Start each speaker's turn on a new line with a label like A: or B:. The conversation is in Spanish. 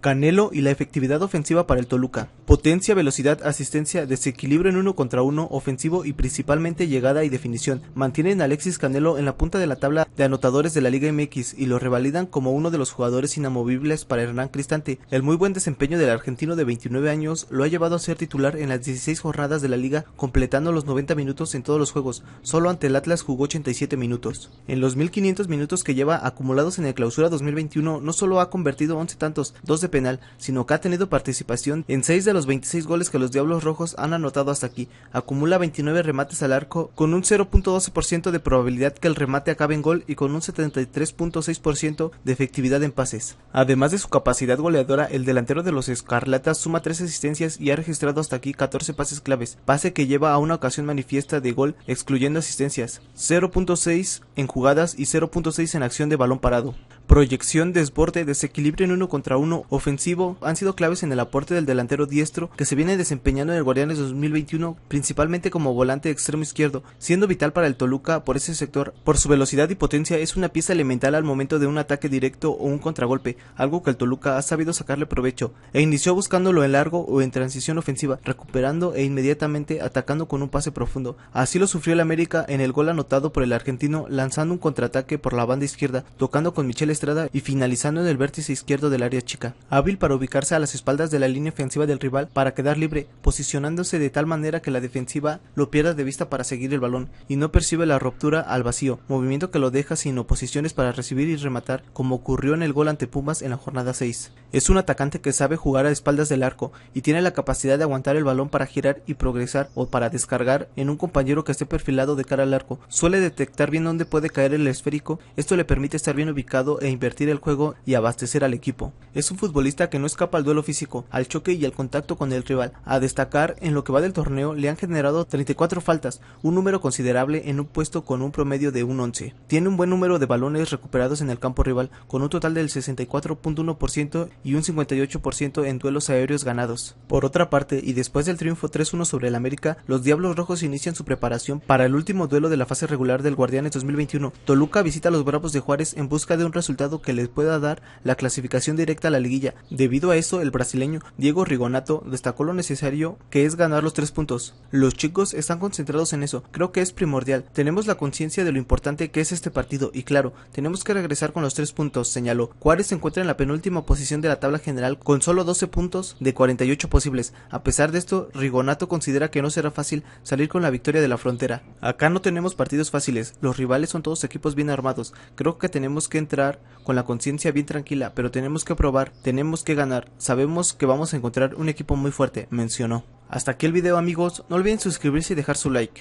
A: Canelo y la efectividad ofensiva para el Toluca potencia, velocidad, asistencia, desequilibrio en uno contra uno, ofensivo y principalmente llegada y definición. Mantienen a Alexis Canelo en la punta de la tabla de anotadores de la Liga MX y lo revalidan como uno de los jugadores inamovibles para Hernán Cristante. El muy buen desempeño del argentino de 29 años lo ha llevado a ser titular en las 16 jornadas de la liga, completando los 90 minutos en todos los juegos. Solo ante el Atlas jugó 87 minutos. En los 1500 minutos que lleva acumulados en el clausura 2021, no solo ha convertido 11 tantos, dos de penal, sino que ha tenido participación en 6 de los los 26 goles que los Diablos Rojos han anotado hasta aquí, acumula 29 remates al arco con un 0.12% de probabilidad que el remate acabe en gol y con un 73.6% de efectividad en pases. Además de su capacidad goleadora, el delantero de los Escarlatas suma 3 asistencias y ha registrado hasta aquí 14 pases claves, pase que lleva a una ocasión manifiesta de gol excluyendo asistencias, 0.6 en jugadas y 0.6 en acción de balón parado proyección, desborde, desequilibrio en uno contra uno, ofensivo, han sido claves en el aporte del delantero diestro que se viene desempeñando en el Guardianes 2021 principalmente como volante extremo izquierdo, siendo vital para el Toluca por ese sector. Por su velocidad y potencia es una pieza elemental al momento de un ataque directo o un contragolpe, algo que el Toluca ha sabido sacarle provecho, e inició buscándolo en largo o en transición ofensiva, recuperando e inmediatamente atacando con un pase profundo. Así lo sufrió el América en el gol anotado por el argentino lanzando un contraataque por la banda izquierda, tocando con Michel y finalizando en el vértice izquierdo del área chica, hábil para ubicarse a las espaldas de la línea ofensiva del rival para quedar libre, posicionándose de tal manera que la defensiva lo pierda de vista para seguir el balón y no percibe la ruptura al vacío, movimiento que lo deja sin oposiciones para recibir y rematar, como ocurrió en el gol ante Pumas en la jornada 6. Es un atacante que sabe jugar a espaldas del arco y tiene la capacidad de aguantar el balón para girar y progresar o para descargar en un compañero que esté perfilado de cara al arco. Suele detectar bien dónde puede caer el esférico, esto le permite estar bien ubicado e invertir el juego y abastecer al equipo. Es un futbolista que no escapa al duelo físico, al choque y al contacto con el rival. A destacar, en lo que va del torneo le han generado 34 faltas, un número considerable en un puesto con un promedio de un 11. Tiene un buen número de balones recuperados en el campo rival, con un total del 64.1% y un 58% en duelos aéreos ganados. Por otra parte, y después del triunfo 3-1 sobre el América, los Diablos Rojos inician su preparación para el último duelo de la fase regular del Guardianes 2021. Toluca visita a los Bravos de Juárez en busca de un resultado que les pueda dar la clasificación directa a la liguilla. Debido a eso, el brasileño Diego Rigonato destacó lo necesario que es ganar los tres puntos. Los chicos están concentrados en eso, creo que es primordial. Tenemos la conciencia de lo importante que es este partido y claro, tenemos que regresar con los tres puntos, señaló. Juárez se encuentra en la penúltima posición de la tabla general con solo 12 puntos de 48 posibles. A pesar de esto, Rigonato considera que no será fácil salir con la victoria de la frontera. Acá no tenemos partidos fáciles, los rivales son todos equipos bien armados. Creo que tenemos que entrar con la conciencia bien tranquila, pero tenemos que probar, tenemos que ganar, sabemos que vamos a encontrar un equipo muy fuerte, mencionó. Hasta aquí el video amigos, no olviden suscribirse y dejar su like.